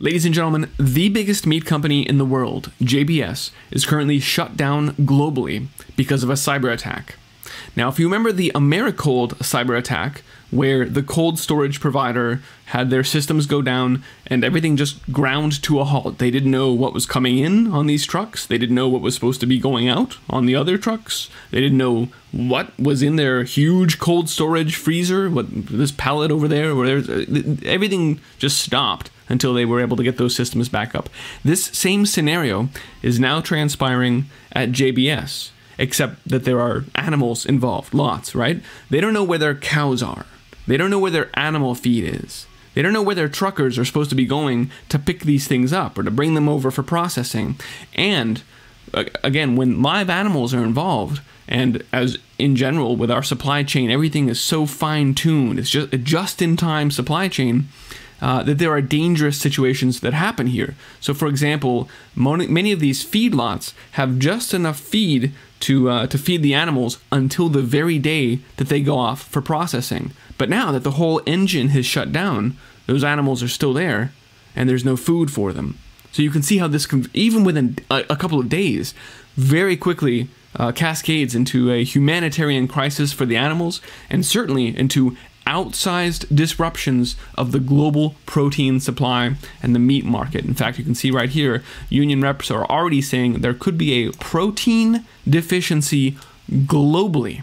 Ladies and gentlemen, the biggest meat company in the world, JBS, is currently shut down globally because of a cyber attack. Now, if you remember the AmeriCold cyber attack, where the cold storage provider had their systems go down and everything just ground to a halt. They didn't know what was coming in on these trucks, they didn't know what was supposed to be going out on the other trucks, they didn't know what was in their huge cold storage freezer, what this pallet over there, where uh, everything just stopped until they were able to get those systems back up. This same scenario is now transpiring at JBS, except that there are animals involved, lots, right? They don't know where their cows are. They don't know where their animal feed is. They don't know where their truckers are supposed to be going to pick these things up or to bring them over for processing. And uh, again, when live animals are involved, and as in general with our supply chain, everything is so fine tuned, it's just a just in time supply chain uh, that there are dangerous situations that happen here. So, for example, many of these feedlots have just enough feed to uh, to feed the animals until the very day that they go off for processing. But now that the whole engine has shut down, those animals are still there, and there's no food for them. So you can see how this, can, even within a, a, couple of days, very quickly uh, cascades into a humanitarian crisis for the animals, and certainly into outsized disruptions of the global protein supply and the meat market. In fact, you can see right here, union reps are already saying there could be a protein deficiency globally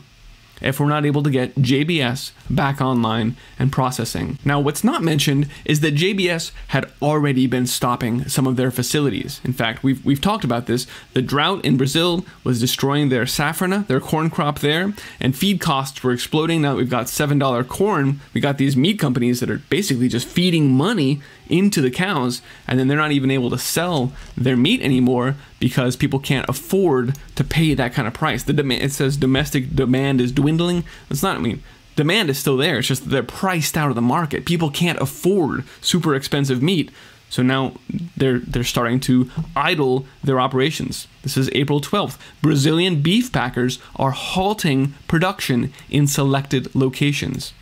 if we're not able to get JBS back online and processing. Now, what's not mentioned is that JBS had already been stopping some of their facilities. In fact, we've, we've talked about this. The drought in Brazil was destroying their saffrona, their corn crop there, and feed costs were exploding. Now we've got $7 corn. We got these meat companies that are basically just feeding money into the cows, and then they're not even able to sell their meat anymore because people can't afford to pay that kind of price. The demand, it says domestic demand is dwindling dwindling. It's not, I mean, demand is still there. It's just they're priced out of the market. People can't afford super expensive meat. So now they're they're starting to idle their operations. This is April 12th. Brazilian beef packers are halting production in selected locations.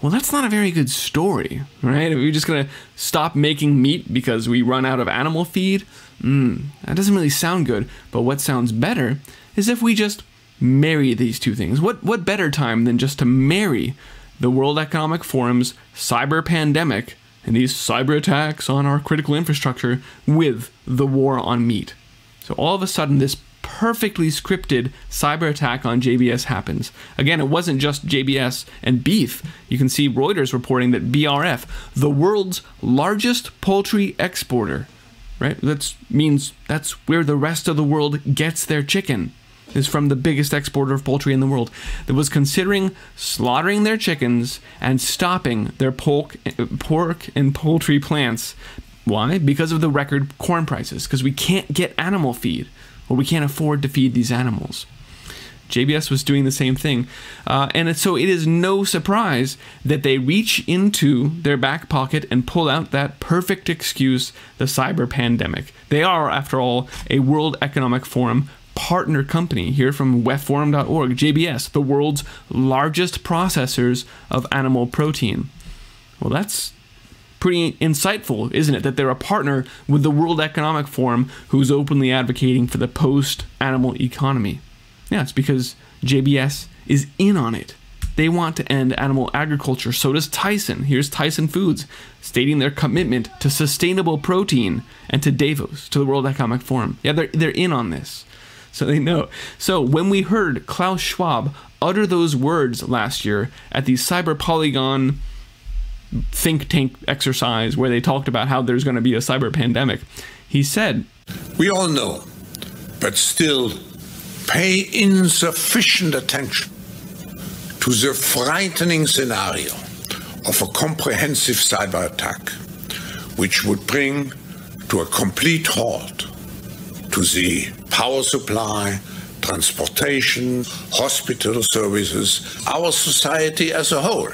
Well, that's not a very good story, right? we are just going to stop making meat because we run out of animal feed, mm, that doesn't really sound good. But what sounds better is if we just marry these two things. What what better time than just to marry the World Economic Forum's cyber pandemic and these cyber attacks on our critical infrastructure with the war on meat. So all of a sudden this perfectly scripted cyber attack on JBS happens. Again, it wasn't just JBS and beef. You can see Reuters reporting that BRF, the world's largest poultry exporter, right? That means that's where the rest of the world gets their chicken is from the biggest exporter of poultry in the world that was considering slaughtering their chickens and stopping their pork, pork and poultry plants. Why? Because of the record corn prices, because we can't get animal feed or we can't afford to feed these animals. JBS was doing the same thing. Uh, and so it is no surprise that they reach into their back pocket and pull out that perfect excuse the cyber pandemic. They are, after all, a World Economic Forum partner company here from webforum.org, JBS, the world's largest processors of animal protein. Well, that's pretty insightful, isn't it? That they're a partner with the World Economic Forum who's openly advocating for the post animal economy. Yeah, it's because JBS is in on it. They want to end animal agriculture. So does Tyson. Here's Tyson Foods stating their commitment to sustainable protein and to Davos, to the World Economic Forum. Yeah, they're, they're in on this. so they know. So when we heard Klaus Schwab utter those words last year at the Cyber Polygon think tank exercise where they talked about how there's going to be a cyber pandemic, he said, We all know, but still pay insufficient attention to the frightening scenario of a comprehensive cyber attack, which would bring to a complete halt to the power supply, transportation, hospital services, our society as a whole.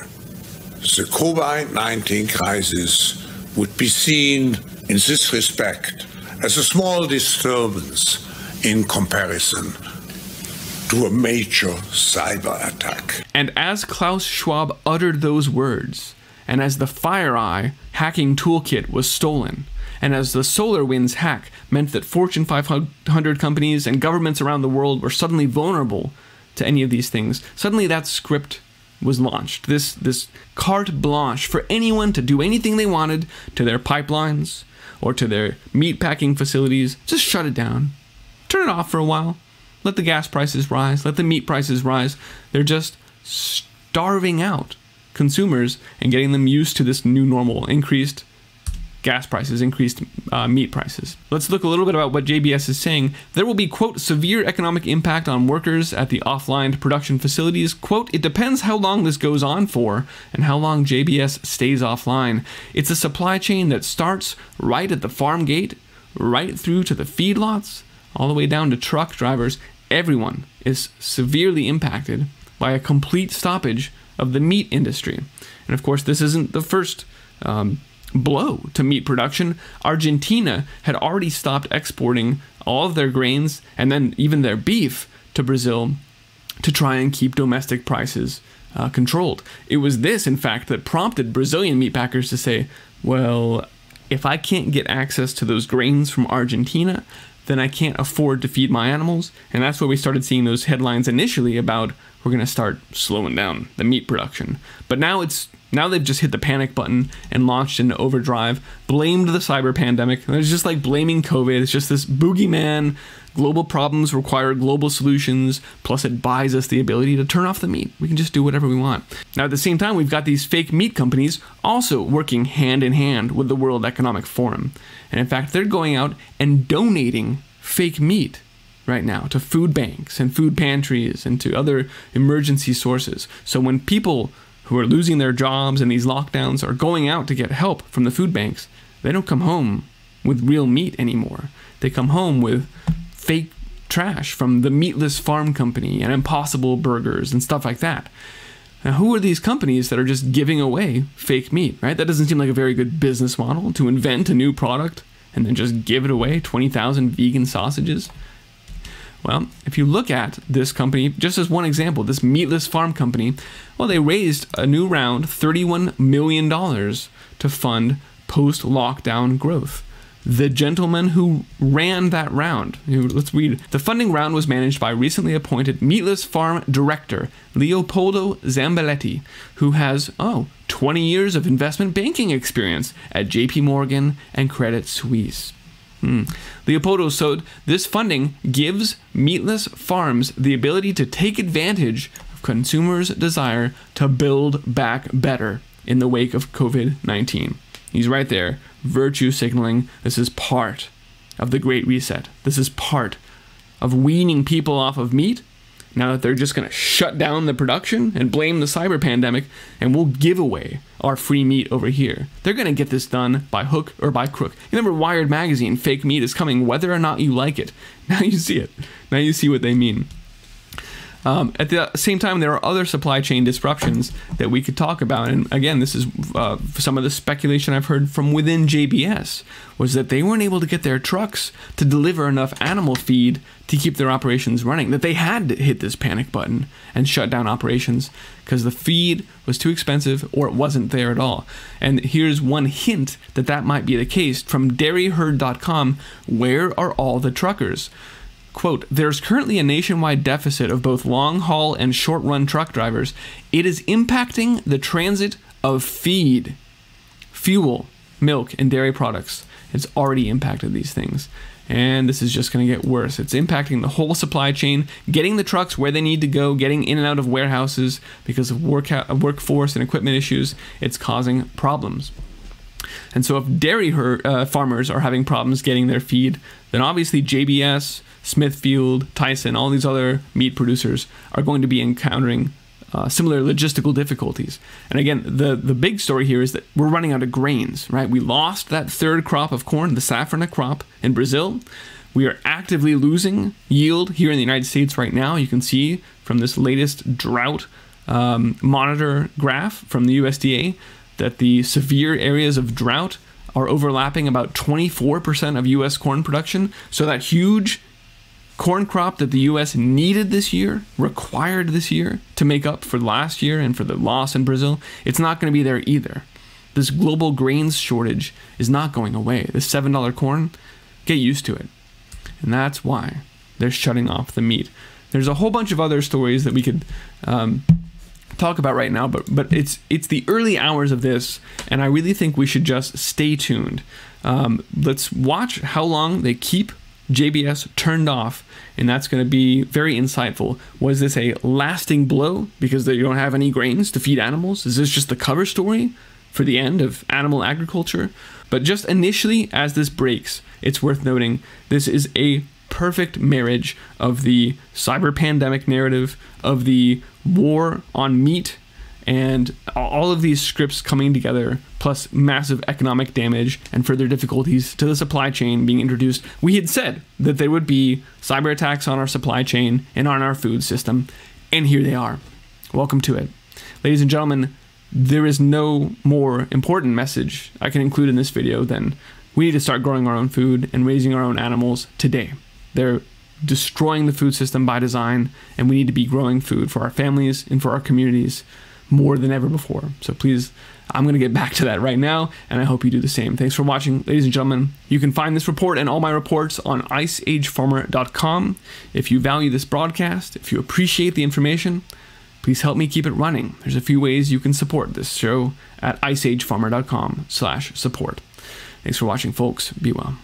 The COVID-19 crisis would be seen in this respect as a small disturbance in comparison to a major cyber attack. And as Klaus Schwab uttered those words, and as the FireEye hacking toolkit was stolen, and as the solar winds hack meant that Fortune 500 companies and governments around the world were suddenly vulnerable to any of these things, suddenly that script was launched. This this carte blanche for anyone to do anything they wanted to their pipelines or to their meatpacking facilities. Just shut it down. Turn it off for a while. Let the gas prices rise, let the meat prices rise. They're just starving out consumers and getting them used to this new normal, increased gas prices, increased uh, meat prices. Let's look a little bit about what JBS is saying. There will be, quote, severe economic impact on workers at the offline production facilities. Quote, it depends how long this goes on for and how long JBS stays offline. It's a supply chain that starts right at the farm gate, right through to the feedlots, all the way down to truck drivers. Everyone is severely impacted by a complete stoppage of the meat industry. And of course, this isn't the first um, blow to meat production. Argentina had already stopped exporting all of their grains and then even their beef to Brazil to try and keep domestic prices uh, controlled. It was this, in fact, that prompted Brazilian meatpackers to say, well, if I can't get access to those grains from Argentina, then I can't afford to feed my animals. And that's where we started seeing those headlines initially about we're going to start slowing down the meat production. But now it's now they've just hit the panic button and launched into overdrive, blamed the cyber pandemic. It's just like blaming COVID. It's just this boogeyman Global problems require global solutions, plus it buys us the ability to turn off the meat. We can just do whatever we want. Now, at the same time, we've got these fake meat companies also working hand in hand with the World Economic Forum. And in fact, they're going out and donating fake meat right now to food banks and food pantries and to other emergency sources. So when people who are losing their jobs in these lockdowns are going out to get help from the food banks, they don't come home with real meat anymore. They come home with fake trash from the Meatless Farm Company and Impossible Burgers and stuff like that. Now, who are these companies that are just giving away fake meat, right? That doesn't seem like a very good business model to invent a new product and then just give it away 20,000 vegan sausages. Well, if you look at this company, just as one example, this meatless farm company, well, they raised a new round $31 million to fund post lockdown growth the gentleman who ran that round. Let's read. The funding round was managed by recently appointed Meatless Farm director Leopoldo Zambelletti, who has, oh, 20 years of investment banking experience at JP Morgan and Credit Suisse. Hmm. Leopoldo, said this funding gives meatless farms the ability to take advantage of consumers' desire to build back better in the wake of COVID 19. He's right there. Virtue signaling. This is part of the Great Reset. This is part of weaning people off of meat. Now that they're just going to shut down the production and blame the cyber pandemic, and we'll give away our free meat over here. They're going to get this done by hook or by crook. You remember Wired Magazine, fake meat is coming whether or not you like it. Now you see it. Now you see what they mean. Um, at the same time, there are other supply chain disruptions that we could talk about. And again, this is uh, some of the speculation I've heard from within JBS was that they weren't able to get their trucks to deliver enough animal feed to keep their operations running. That they had to hit this panic button and shut down operations because the feed was too expensive or it wasn't there at all. And here's one hint that that might be the case from DairyHerd.com. Where are all the truckers? Quote, there's currently a nationwide deficit of both long haul and short run truck drivers. It is impacting the transit of feed, fuel, milk, and dairy products. It's already impacted these things. And this is just going to get worse. It's impacting the whole supply chain, getting the trucks where they need to go, getting in and out of warehouses because of work workforce and equipment issues. It's causing problems. And so, if dairy her- uh, farmers are having problems getting their feed, then obviously JBS, Smithfield, Tyson, all these other meat producers are going to be encountering uh, similar logistical difficulties. And again, the, the big story here is that we're running out of grains, right? We lost that third crop of corn, the saffron crop in Brazil. We are actively losing yield here in the United States right now. You can see from this latest drought um, monitor graph from the USDA that the severe areas of drought are overlapping about 24% of US corn production. So that huge corn crop that the US needed this year, required this year to make up for last year and for the loss in Brazil, it's not going to be there either. This global grains shortage is not going away. This $7 corn, get used to it. And that's why they're shutting off the meat. There's a whole bunch of other stories that we could um, talk about right now, but but it's it's the early hours of this, and I really think we should just stay tuned. Um, let's watch how long they keep JBS turned off, and that's going to be very insightful. Was this a lasting blow because they don't have any grains to feed animals? Is this just the cover story for the end of animal agriculture? But just initially, as this breaks, it's worth noting this is a perfect marriage of the cyber pandemic narrative, of the war on meat, and all of these scripts coming together, plus massive economic damage and further difficulties to the supply chain being introduced, we had said that there would be cyber attacks on our supply chain and on our food system, and here they are. Welcome to it. Ladies and gentlemen, there is no more important message I can include in this video than we need to start growing our own food and raising our own animals today. There destroying the food system by design, and we need to be growing food for our families and for our communities more than ever before. So please, I'm going to get back to that right now, and I hope you do the same. Thanks for watching, ladies and gentlemen. You can find this report and all my reports on iceagefarmer.com. If you value this broadcast, if you appreciate the information, please help me keep it running. There's a few ways you can support this show at iceagefarmer.com slash support. Thanks for watching, folks. Be well.